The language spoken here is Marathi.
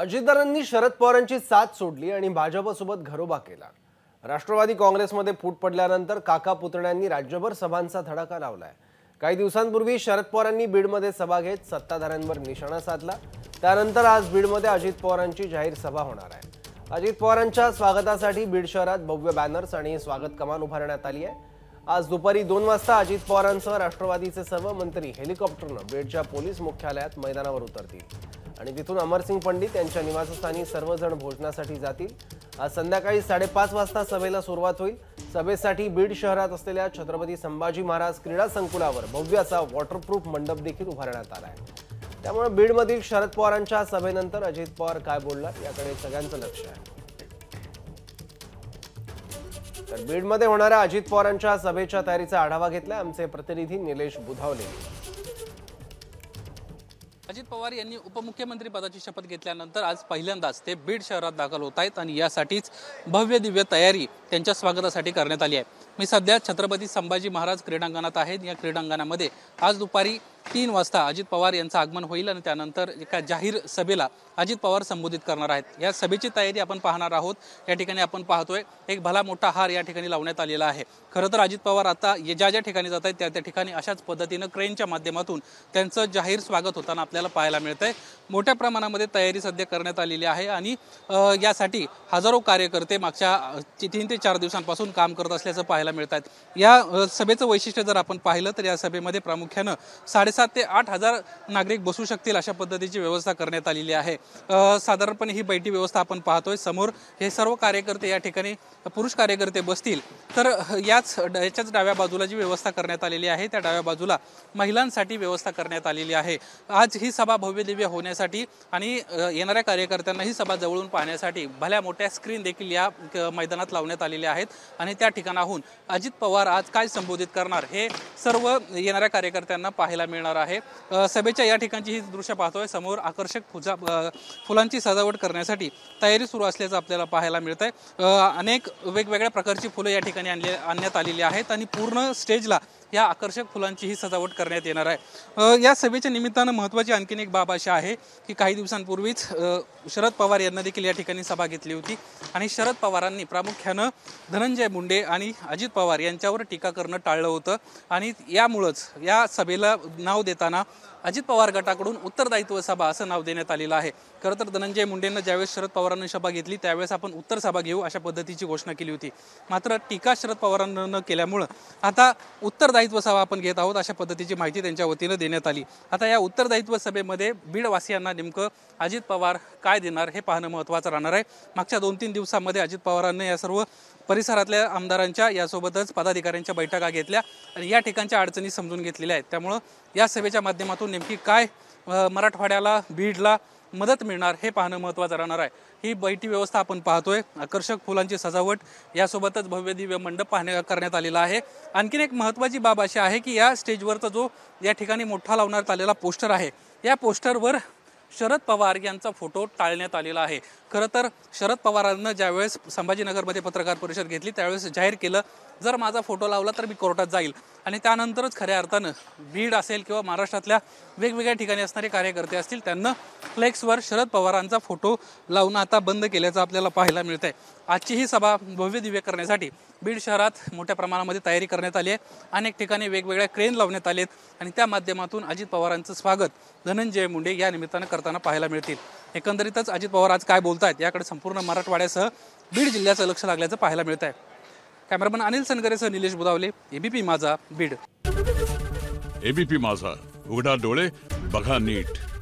अजितदारांनी शरद पवारांची साथ सोडली आणि भाजपसोबत घरोबा केला राष्ट्रवादी काँग्रेसमध्ये फूट पडल्यानंतर काका पुतण्यांनी राज्यभर सभांचा धडाका लावलाय काही दिवसांपूर्वी शरद पवारांनी बीडमध्ये सभा घेत सत्ताधाऱ्यांवर निशाणा साधला त्यानंतर आज बीडमध्ये अजित पवारांची जाहीर सभा होणार आहे अजित पवारांच्या स्वागतासाठी बीड शहरात भव्य बॅनर्स आणि स्वागत कमान उभारण्यात आली आहे आज दुपारी दोन वाजता अजित पवारांसह राष्ट्रवादीचे सर्व मंत्री हेलिकॉप्टरनं बीडच्या पोलीस मुख्यालयात मैदानावर उतरतील आणि तिथून अमरसिंग पंडित यांच्या निवासस्थानी सर्वजण भोजनासाठी जातील आज संध्याकाळी साडेपाच वाजता सभेला सुरुवात होईल सभेसाठी बीड शहरात असलेल्या छत्रपती संभाजी महाराज क्रीडा संकुलावर भव्य असा वॉटरप्रूफ मंडप देखील उभारण्यात आला आहे त्यामुळे बीडमधील शरद पवारांच्या सभेनंतर अजित पवार काय बोलणार याकडे सगळ्यांचं लक्ष आहे तर बीडमध्ये होणाऱ्या अजित पवारांच्या सभेच्या तयारीचा आढावा घेतला आमचे प्रतिनिधी निलेश बुधावले अजित पवार यांनी उपमुख्यमंत्री पदाची शपथ घेतल्यानंतर आज पहिल्यांदाच ते बीड शहरात दाखल होत आहेत आणि यासाठीच भव्य दिव्य तयारी त्यांच्या स्वागतासाठी करण्यात आली आहे मी सध्या छत्रपती संभाजी महाराज क्रीडांगणात आहेत या क्रीडांगणामध्ये आज दुपारी तीन वाजता अजित पवार यांचं आगमन होईल आणि त्यानंतर एका जाहीर सभेला अजित पवार संबोधित करणार आहेत या सभेची तयारी आपण पाहणार आहोत या ठिकाणी आपण पाहतोय एक भला मोठा हार या ठिकाणी लावण्यात आलेला आहे खरं तर अजित पवार आता ज्या ज्या ठिकाणी जात आहेत त्या त्या ठिकाणी अशाच पद्धतीनं क्रेनच्या माध्यमातून त्यांचं जाहीर स्वागत होताना आपल्याला पाहायला मिळत आहे मोठ्या प्रमाणामध्ये तयारी सध्या करण्यात आलेली आहे आणि यासाठी हजारो कार्यकर्ते मागच्या तीन ते चार दिवसांपासून काम करत असल्याचं पाहायला मिळत आहेत या सभेचं वैशिष्ट्य जर आपण पाहिलं तर या सभेमध्ये प्रामुख्यानं साडे साडेसात ते आठ हजार नागरिक बसू शकतील अशा पद्धतीची व्यवस्था करण्यात आलेली आहे साधारणपणे ही बैठी व्यवस्था आपण पाहतोय समोर हे सर्व कार्यकर्ते या ठिकाणी पुरुष कार्यकर्ते बसतील तर याच याच्याच डाव्या बाजूला जी व्यवस्था करण्यात आलेली आहे त्या डाव्या बाजूला महिलांसाठी व्यवस्था करण्यात आलेली आहे आज ही सभा दिव्य होण्यासाठी आणि येणाऱ्या कार्यकर्त्यांना ही सभा जवळून पाहण्यासाठी भल्या मोठ्या स्क्रीन देखील या मैदानात लावण्यात आलेल्या आहेत आणि त्या ठिकाणाहून अजित पवार आज काय संबोधित करणार हे सर्व येणाऱ्या कार्यकर्त्यांना पाहायला मिळणार आहे सभेच्या या ठिकाणची ही दृश्य पाहतोय समोर आकर्षक पूजा फुलांची सजावट करण्यासाठी तयारी सुरू असल्याचं आपल्याला पाहायला मिळत आहे अनेक वेगवेगळ्या प्रकारची फुलं या ठिकाणी आणले आणण्यात आलेली आहेत आणि पूर्ण स्टेजला या आकर्षक फुलांची ही सजावट करण्यात येणार आहे या सभेच्या निमित्तानं महत्त्वाची आणखीन एक बाब अशी आहे की काही दिवसांपूर्वीच शरद पवार यांना देखील या ठिकाणी सभा घेतली होती आणि शरद पवारांनी प्रामुख्यानं धनंजय मुंडे आणि अजित पवार यांच्यावर टीका करणं टाळलं होतं आणि यामुळंच या सभेला नाव देताना अजित पवार गटाकडून उत्तरदायित्व सभा असं नाव देण्यात आलेलं आहे खरं तर धनंजय मुंडेंना ज्यावेळेस शरद पवारांनी सभा घेतली त्यावेळेस आपण उत्तर सभा घेऊ अशा पद्धतीची घोषणा केली होती मात्र टीका शरद पवारांना न केल्यामुळं आता उत्तरदायित्व सभा आपण घेत आहोत अशा पद्धतीची माहिती त्यांच्या वतीनं देण्यात आली आता या उत्तरदायित्व सभेमध्ये बीडवासियांना नेमकं अजित पवार काय देणार हे पाहणं महत्त्वाचं राहणार आहे मागच्या दोन तीन दिवसामध्ये अजित पवारांनी या सर्व परिसरातल्या आमदारांच्या यासोबतच पदाधिकाऱ्यांच्या बैठका घेतल्या आणि या ठिकाणच्या अडचणी समजून घेतलेल्या आहेत त्यामुळं या सभेच्या माध्यमातून नेमकी काय मराठवाड्याला बीडला मदत मिळणार हे पाहणं महत्त्वाचं राहणार आहे ही बैठी व्यवस्था आपण पाहतोय आकर्षक फुलांची सजावट यासोबतच भव्य दिव्य मंडप पाहण्या करण्यात आलेला आहे आणखीन एक महत्त्वाची बाब अशी आहे की या स्टेजवरचा जो या ठिकाणी मोठा लावण्यात आलेला पोस्टर आहे या पोस्टरवर शरद पवार यांचा फोटो टाळण्यात आलेला आहे खरं तर शरद पवारांना ज्यावेळेस संभाजीनगरमध्ये पत्रकार परिषद घेतली त्यावेळेस जाहीर केलं जर माझा फोटो लावला तर मी कोर्टात जाईल आणि त्यानंतरच खऱ्या अर्थानं बीड असेल किंवा महाराष्ट्रातल्या वेगवेगळ्या ठिकाणी असणारे कार्यकर्ते असतील त्यांना फ्लेक्सवर शरद पवारांचा फोटो लावणं आता बंद केल्याचं आपल्याला पाहायला मिळत आहे आजची ही सभा भव्य दिव्य करण्यासाठी बीड शहरात मोठ्या प्रमाणामध्ये तयारी करण्यात आली आहे अनेक ठिकाणी वेगवेगळ्या क्रेन लावण्यात आले आणि त्या माध्यमातून अजित पवारांचं स्वागत धनंजय मुंडे या निमित्तानं करताना पाहायला मिळतील एकंदरीतच अजित पवार आज काय बोलत आहेत याकडे संपूर्ण मराठवाड्यासह बीड जिल्ह्याचं लक्ष लागल्याचं पाहायला मिळत आहे कॅमेरामन अनिल सनगरेसह निलेश बुदावले एबीपी माझा बीड एबीपी माझा उघडा डोळे बघा नीट